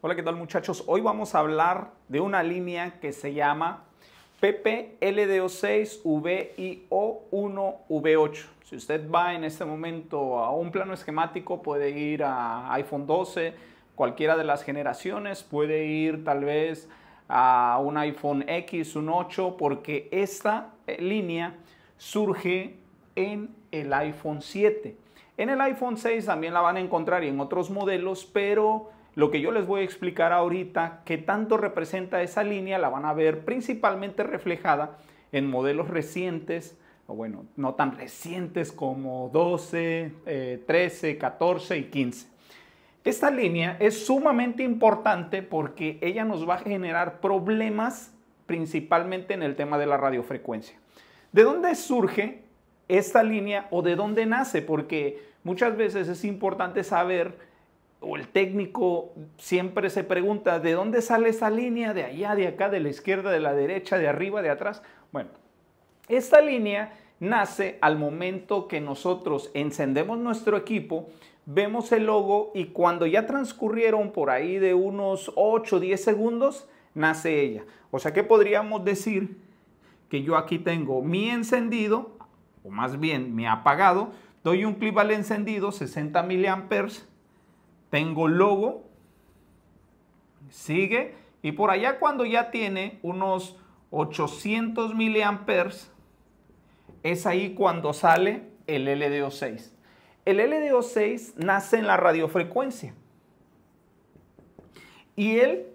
Hola, ¿qué tal muchachos? Hoy vamos a hablar de una línea que se llama PPLDO6VIO1V8. Si usted va en este momento a un plano esquemático, puede ir a iPhone 12, cualquiera de las generaciones, puede ir tal vez a un iPhone X, un 8, porque esta eh, línea surge en el iPhone 7. En el iPhone 6 también la van a encontrar y en otros modelos, pero lo que yo les voy a explicar ahorita, qué tanto representa esa línea, la van a ver principalmente reflejada en modelos recientes, o bueno, no tan recientes como 12, 13, 14 y 15. Esta línea es sumamente importante porque ella nos va a generar problemas principalmente en el tema de la radiofrecuencia. ¿De dónde surge esta línea o de dónde nace? Porque muchas veces es importante saber o el técnico siempre se pregunta, ¿de dónde sale esa línea? De allá, de acá, de la izquierda, de la derecha, de arriba, de atrás. Bueno, esta línea nace al momento que nosotros encendemos nuestro equipo, vemos el logo y cuando ya transcurrieron por ahí de unos 8 o 10 segundos, nace ella. O sea que podríamos decir que yo aquí tengo mi encendido, o más bien mi apagado, doy un clip al encendido, 60 miliamperes, tengo logo, sigue, y por allá cuando ya tiene unos 800 miliamperes, es ahí cuando sale el LDO6. El LDO6 nace en la radiofrecuencia. Y él,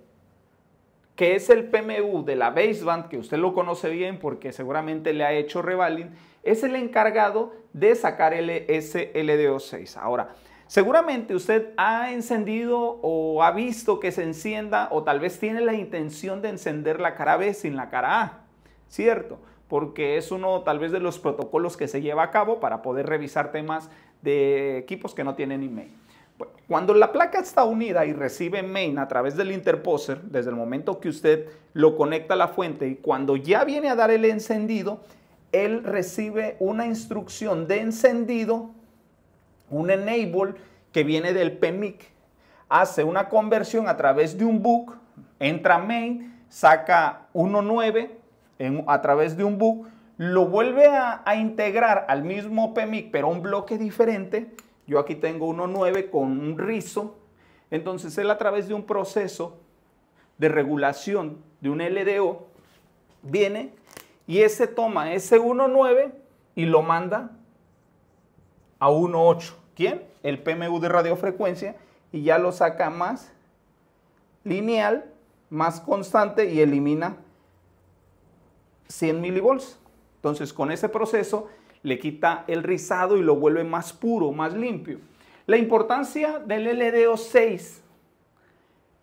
que es el PMU de la baseband, que usted lo conoce bien porque seguramente le ha hecho revaling, es el encargado de sacar ese LDO6. Ahora, Seguramente usted ha encendido o ha visto que se encienda o tal vez tiene la intención de encender la cara B sin la cara A, ¿cierto? Porque es uno tal vez de los protocolos que se lleva a cabo para poder revisar temas de equipos que no tienen email. cuando la placa está unida y recibe main a través del interposer, desde el momento que usted lo conecta a la fuente y cuando ya viene a dar el encendido, él recibe una instrucción de encendido un enable que viene del PMIC hace una conversión a través de un book, entra main, saca 1.9 a través de un book, lo vuelve a, integrar al mismo PMIC, pero un bloque diferente. Yo aquí tengo 1.9 con un rizo. Entonces él a través de un proceso de regulación de un LDO viene y ese toma ese 1.9 y lo manda a 1.8. ¿Quién? El PMU de radiofrecuencia y ya lo saca más lineal, más constante y elimina 100 milivolts. Entonces con ese proceso le quita el rizado y lo vuelve más puro, más limpio. La importancia del LDO6,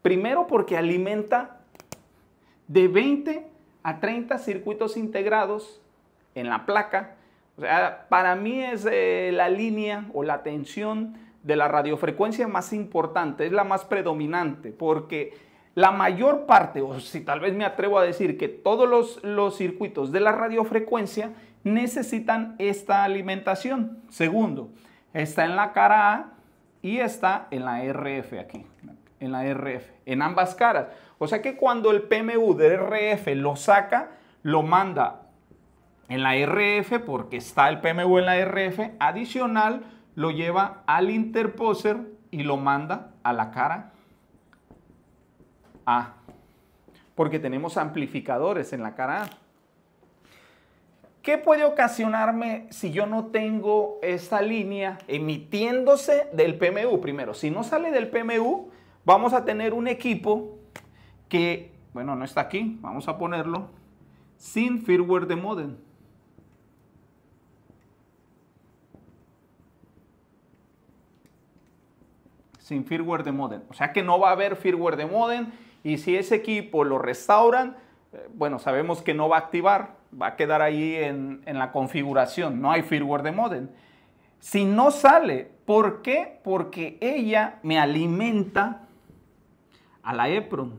primero porque alimenta de 20 a 30 circuitos integrados en la placa para mí es eh, la línea o la tensión de la radiofrecuencia más importante, es la más predominante, porque la mayor parte, o si tal vez me atrevo a decir que todos los, los circuitos de la radiofrecuencia necesitan esta alimentación. Segundo, está en la cara A y está en la RF aquí, en la RF, en ambas caras. O sea que cuando el PMU de RF lo saca, lo manda en la RF, porque está el PMU en la RF, adicional lo lleva al interposer y lo manda a la cara A, porque tenemos amplificadores en la cara A. ¿Qué puede ocasionarme si yo no tengo esta línea emitiéndose del PMU? Primero, si no sale del PMU, vamos a tener un equipo que, bueno, no está aquí, vamos a ponerlo, sin firmware de modem. sin firmware de modem. O sea que no va a haber firmware de modem y si ese equipo lo restauran, eh, bueno, sabemos que no va a activar, va a quedar ahí en, la configuración, no hay firmware de modem. Si no sale, ¿por qué? Porque ella me alimenta a la EPROM.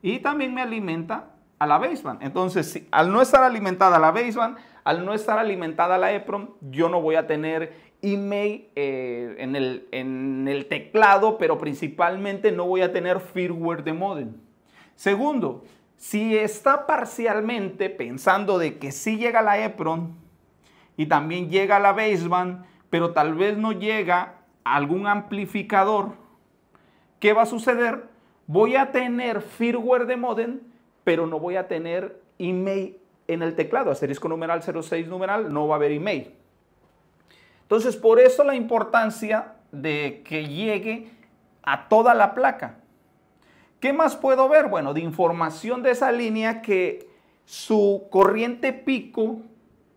Y también me alimenta a la baseband. Entonces, al no estar alimentada la baseband, al no estar alimentada la EPROM, yo no voy a tener email eh, en, el, teclado, pero principalmente no voy a tener firmware de modem. Segundo, si está parcialmente pensando de que si llega la EPRON y también llega la baseband, pero tal vez no llega algún amplificador, ¿qué va a suceder? Voy a tener firmware de modem, pero no voy a tener email en el teclado. Asterisco numeral 06 numeral, no va a haber email. Entonces, por eso la importancia de que llegue a toda la placa. ¿Qué más puedo ver? Bueno, de información de esa línea que su corriente pico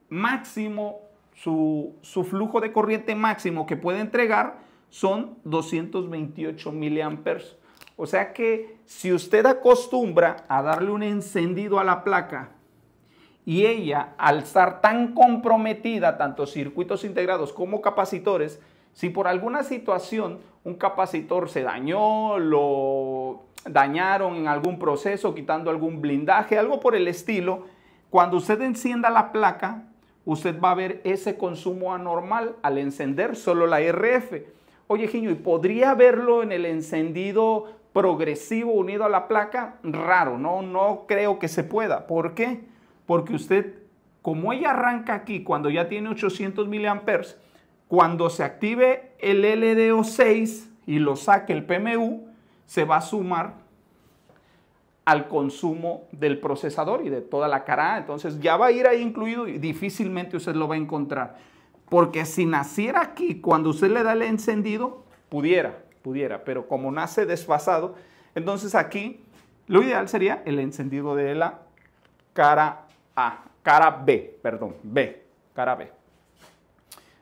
máximo, su, flujo de corriente máximo que puede entregar son 228 miliamperes. O sea que si usted acostumbra a darle un encendido a la placa y ella, al estar tan comprometida, tanto circuitos integrados como capacitores, si por alguna situación un capacitor se dañó, lo dañaron en algún proceso, quitando algún blindaje, algo por el estilo, cuando usted encienda la placa, usted va a ver ese consumo anormal al encender solo la RF. Oye, Giño, ¿y podría verlo en el encendido progresivo unido a la placa? Raro, no, no creo que se pueda. ¿Por qué? porque usted, como ella arranca aquí cuando ya tiene 800 miliamperes, cuando se active el LDO6 y lo saque el PMU, se va a sumar al consumo del procesador y de toda la cara. Entonces ya va a ir ahí incluido y difícilmente usted lo va a encontrar. Porque si naciera aquí, cuando usted le da el encendido, pudiera, pudiera, pero como nace desfasado, entonces aquí lo ideal sería el encendido de la cara a, cara B, perdón, B, cara B.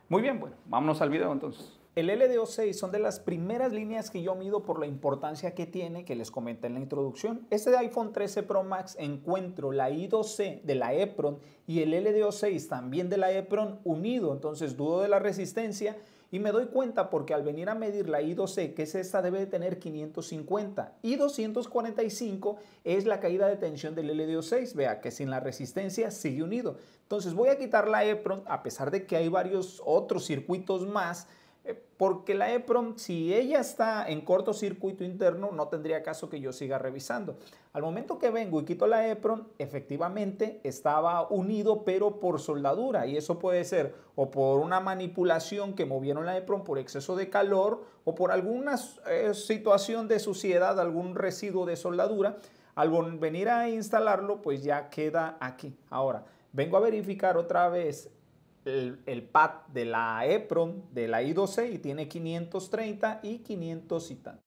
Muy bien, bueno, vámonos al video entonces. El LDO6 son de las primeras líneas que yo mido por la importancia que tiene, que les comenté en la introducción. Este de iPhone 13 Pro Max encuentro la I2C de la EPRON y el LDO6 también de la EPRON unido, entonces dudo de la resistencia y me doy cuenta porque al venir a medir la I2C, e, que es esta, debe de tener 550. Y 245 es la caída de tensión del LDO6. Vea que sin la resistencia sigue unido. Entonces voy a quitar la EPRON, a pesar de que hay varios otros circuitos más eh, porque la EPROM, si ella está en cortocircuito interno, no tendría caso que yo siga revisando. Al momento que vengo y quito la EPROM, efectivamente estaba unido, pero por soldadura. Y eso puede ser o por una manipulación que movieron la EPROM por exceso de calor o por alguna eh, situación de suciedad, algún residuo de soldadura. Al venir a instalarlo, pues ya queda aquí. Ahora, vengo a verificar otra vez el, pad de la EPROM, de la I2C, y tiene 530 y 500 y tanto.